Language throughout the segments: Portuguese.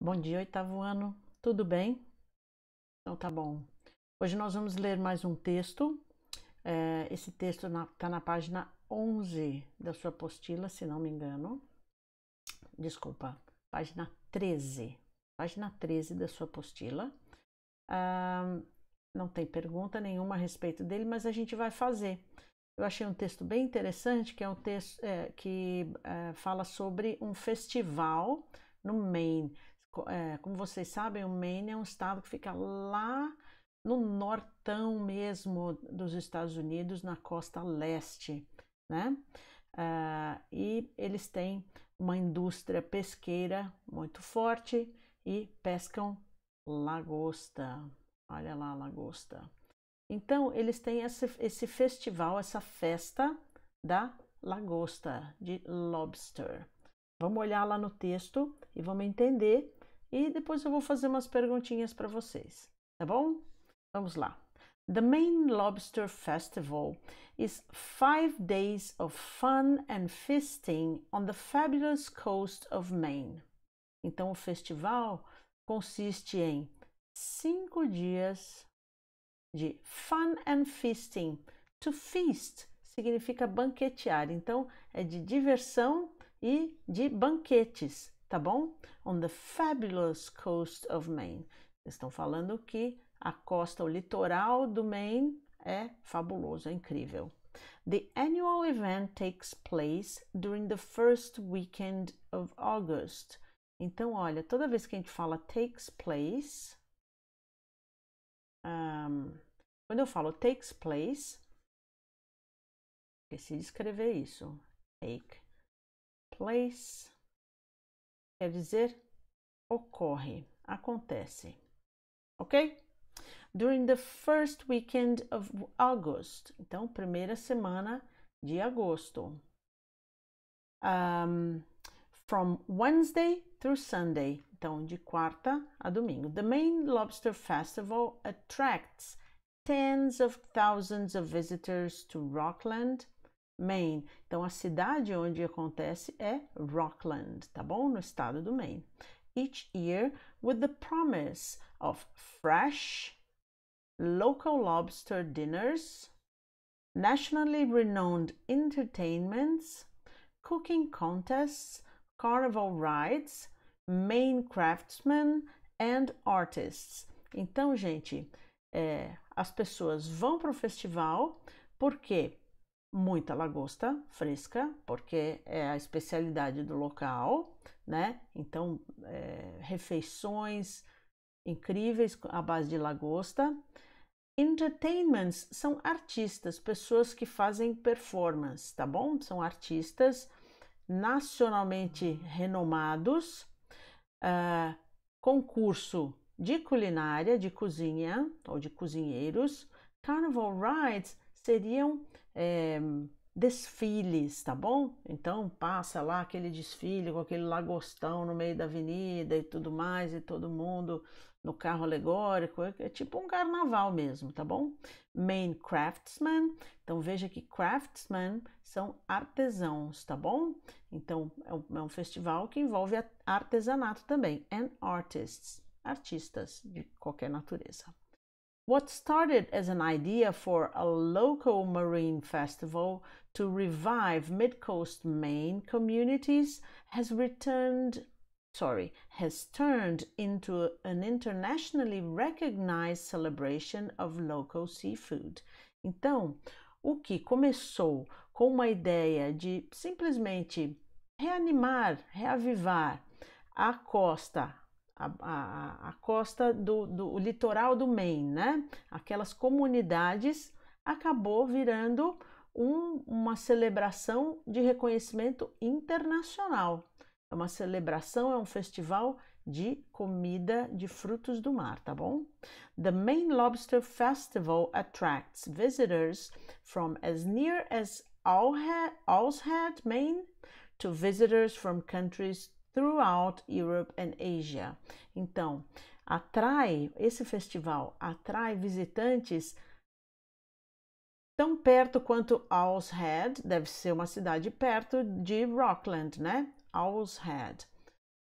Bom dia, oitavo ano, tudo bem? Então tá bom. Hoje nós vamos ler mais um texto. É, esse texto está na, tá na página 11 da sua apostila, se não me engano. Desculpa, página 13. Página 13 da sua apostila. Ah, não tem pergunta nenhuma a respeito dele, mas a gente vai fazer. Eu achei um texto bem interessante, que é um texto é, que é, fala sobre um festival no Maine é, como vocês sabem, o Maine é um estado que fica lá no nortão mesmo dos Estados Unidos, na costa leste, né? Uh, e eles têm uma indústria pesqueira muito forte e pescam lagosta. Olha lá a lagosta. Então, eles têm esse, esse festival, essa festa da lagosta, de lobster. Vamos olhar lá no texto e vamos entender e depois eu vou fazer umas perguntinhas para vocês, tá bom? Vamos lá. The Maine lobster festival is five days of fun and feasting on the fabulous coast of Maine. Então, o festival consiste em cinco dias de fun and feasting. To feast significa banquetear, então é de diversão e de banquetes tá bom? On the fabulous coast of Maine. Eles estão falando que a costa, o litoral do Maine é fabuloso, é incrível. The annual event takes place during the first weekend of August. Então, olha, toda vez que a gente fala takes place, um, quando eu falo takes place, esqueci de escrever isso. Take place quer dizer ocorre, acontece. Ok? During the first weekend of August. Então, primeira semana de agosto. Um, from Wednesday through Sunday. Então, de quarta a domingo. The main lobster festival attracts tens of thousands of visitors to Rockland Maine. Então a cidade onde acontece é Rockland, tá bom? No estado do Maine. Each year with the promise of fresh local lobster dinners, nationally renowned entertainments, cooking contests, carnival rides, Maine craftsmen and artists. Então, gente, é, as pessoas vão para o festival porque muita lagosta fresca, porque é a especialidade do local, né? Então, é, refeições incríveis à base de lagosta. Entertainments são artistas, pessoas que fazem performance, tá bom? São artistas nacionalmente renomados. Uh, concurso de culinária, de cozinha ou de cozinheiros. Carnival Rides seriam é, desfiles, tá bom? Então passa lá aquele desfile com aquele lagostão no meio da avenida e tudo mais, e todo mundo no carro alegórico, é, é tipo um carnaval mesmo, tá bom? Main craftsman, então veja que Craftsmen são artesãos, tá bom? Então é um, é um festival que envolve artesanato também, and artists, artistas de qualquer natureza. What started as an idea for a local marine festival to revive mid-coast Maine communities has returned sorry, has turned into an internationally recognized celebration of local seafood. Então, o que começou com uma ideia de simplesmente reanimar, reavivar a costa a, a, a costa do, do litoral do Maine, né? Aquelas comunidades acabou virando um, uma celebração de reconhecimento internacional. É uma celebração, é um festival de comida de frutos do mar, tá bom? The Maine Lobster Festival attracts visitors from as near as Alhead, Maine, to visitors from countries throughout Europe and Asia. Então, atrai esse festival atrai visitantes tão perto quanto Owl's Head, deve ser uma cidade perto de Rockland, né? Owl's Head,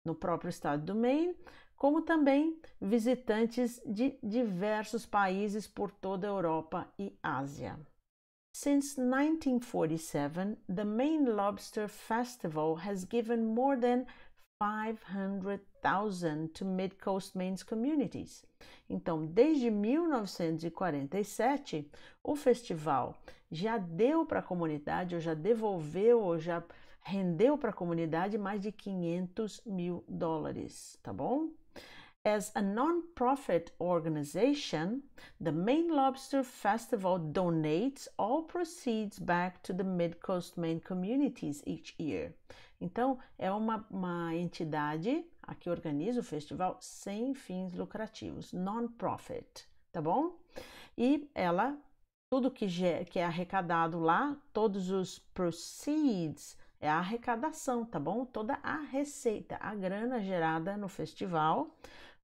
no próprio estado do Maine, como também visitantes de diversos países por toda a Europa e Ásia. Since 1947, the Maine Lobster Festival has given more than 500,000 to Mid-Coast Maine's communities. Então, desde 1947, o festival já deu para a comunidade, ou já devolveu, ou já rendeu para a comunidade mais de 500 mil dólares, tá bom? As a non-profit organization, the Maine Lobster Festival donates all proceeds back to the Mid-Coast Maine communities each year. Então, é uma, uma entidade, a que organiza o festival, sem fins lucrativos, non-profit, tá bom? E ela, tudo que, que é arrecadado lá, todos os proceeds, é a arrecadação, tá bom? Toda a receita, a grana gerada no festival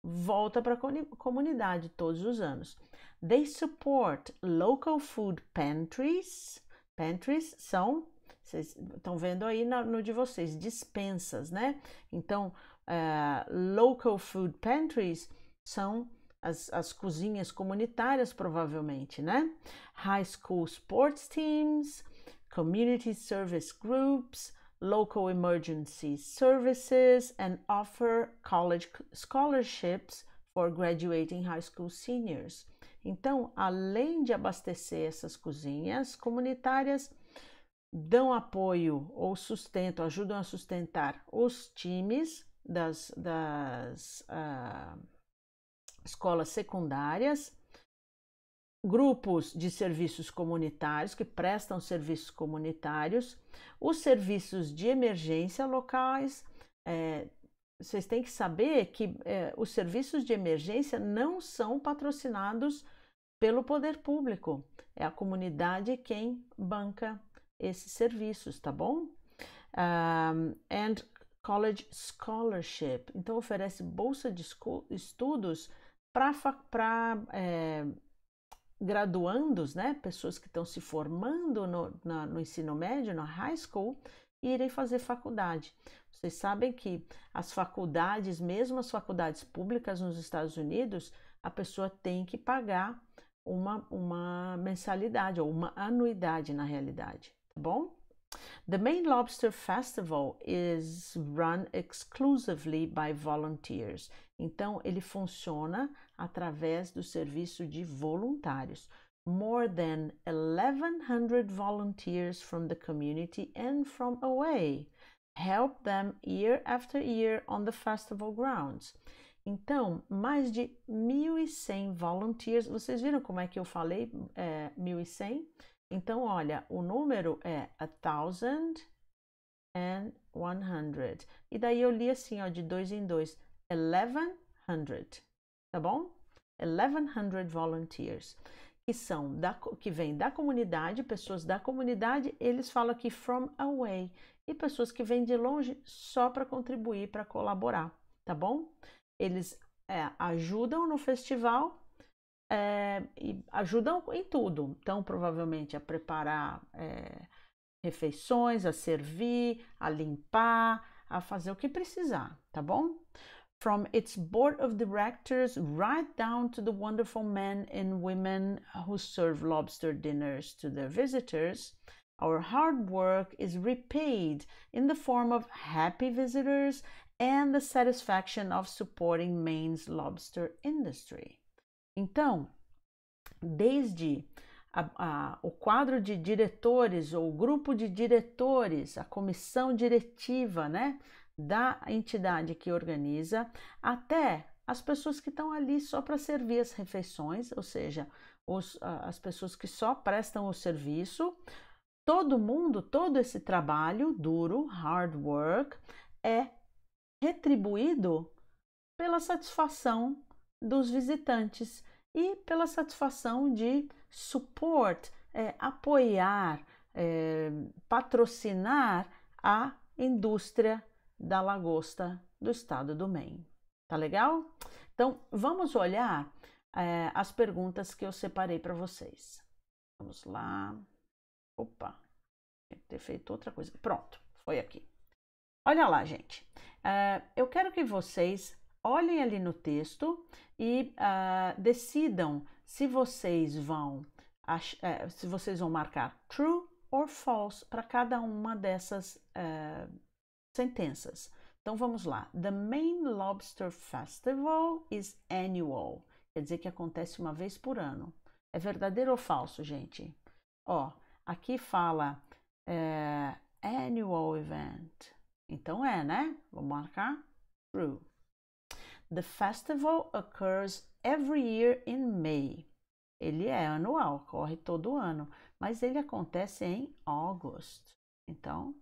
volta para a comunidade todos os anos. They support local food pantries. Pantries são vocês estão vendo aí no, no de vocês, dispensas, né? Então, uh, local food pantries são as, as cozinhas comunitárias, provavelmente, né? High school sports teams, community service groups, local emergency services, and offer college scholarships for graduating high school seniors. Então, além de abastecer essas cozinhas comunitárias, dão apoio ou sustento, ajudam a sustentar os times das, das ah, escolas secundárias, grupos de serviços comunitários que prestam serviços comunitários, os serviços de emergência locais. É, vocês têm que saber que é, os serviços de emergência não são patrocinados pelo poder público, é a comunidade quem banca esses serviços, tá bom? Um, and College Scholarship, então oferece bolsa de estudos para é, eh, graduandos, né, pessoas que estão se formando no, na, no ensino médio, na high school, irem fazer faculdade. Vocês sabem que as faculdades, mesmo as faculdades públicas nos Estados Unidos, a pessoa tem que pagar uma, uma mensalidade ou uma anuidade na realidade tá bom? The main lobster festival is run exclusively by volunteers. Então ele funciona através do serviço de voluntários. More than 1100 volunteers from the community and from away help them year after year on the festival grounds. Então, mais de 1.100 volunteers. Vocês viram como é que eu falei é, 1.100? Então, olha, o número é a thousand and one hundred. E daí eu li assim, ó, de dois em dois, eleven hundred, tá bom? Eleven hundred volunteers, que são da, que vêm da comunidade, pessoas da comunidade, eles falam aqui from away, e pessoas que vêm de longe só para contribuir, para colaborar, tá bom? Eles é, ajudam no festival é, ajudam em tudo. Então, provavelmente a preparar é, refeições, a servir, a limpar, a fazer o que precisar, tá bom? From its board of directors right down to the wonderful men and women who serve lobster dinners to their visitors, our hard work is repaid in the form of happy visitors and the satisfaction of supporting Maine's lobster industry. Então, desde a, a, o quadro de diretores ou grupo de diretores, a comissão diretiva, né, da entidade que organiza, até as pessoas que estão ali só para servir as refeições, ou seja, os, as pessoas que só prestam o serviço. Todo mundo, todo esse trabalho duro, hard work, é retribuído pela satisfação dos visitantes e pela satisfação de support, é, apoiar, é, patrocinar a indústria da lagosta do estado do Maine. Tá legal? Então vamos olhar é, as perguntas que eu separei para vocês. Vamos lá. Opa, tem que ter feito outra coisa. Pronto, foi aqui. Olha lá, gente. É, eu quero que vocês olhem ali no texto e uh, decidam se vocês vão uh, se vocês vão marcar true or false para cada uma dessas uh, sentenças. Então vamos lá. The main lobster festival is annual. Quer dizer que acontece uma vez por ano. É verdadeiro ou falso, gente? Ó, aqui fala eh, annual event. Então é, né? Vou marcar true. The festival occurs every year in May. Ele é anual, ocorre todo ano, mas ele acontece em August. Então,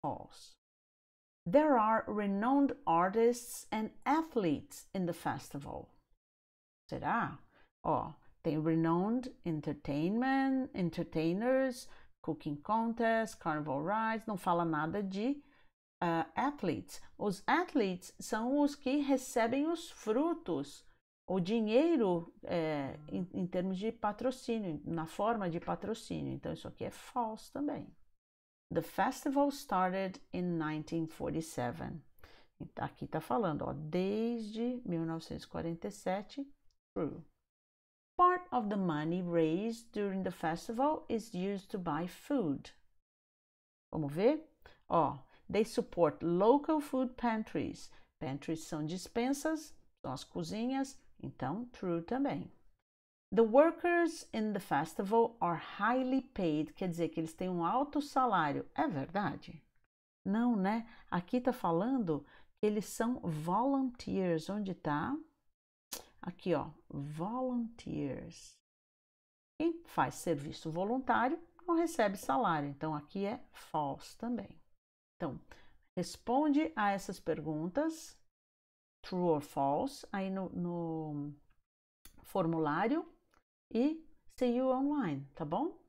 false. There are renowned artists and athletes in the festival. Será? Ó, oh, tem renowned entertainment, entertainers, cooking contests, carnival rides, não fala nada de uh, athletes. Os athletes são os que recebem os frutos, o dinheiro é, em, em termos de patrocínio, na forma de patrocínio. Então, isso aqui é falso também. The festival started in 1947. Tá, aqui está falando, ó, desde 1947. True. Part of the money raised during the festival is used to buy food. Vamos ver? Ó, They support local food pantries. Pantries são dispensas, são as cozinhas, então true também. The workers in the festival are highly paid, quer dizer que eles têm um alto salário. É verdade? Não, né? Aqui está falando que eles são volunteers. Onde está? Aqui, ó, volunteers. Quem faz serviço voluntário não recebe salário, então aqui é false também. Então, responde a essas perguntas, true or false, aí no, no formulário e see you online, tá bom?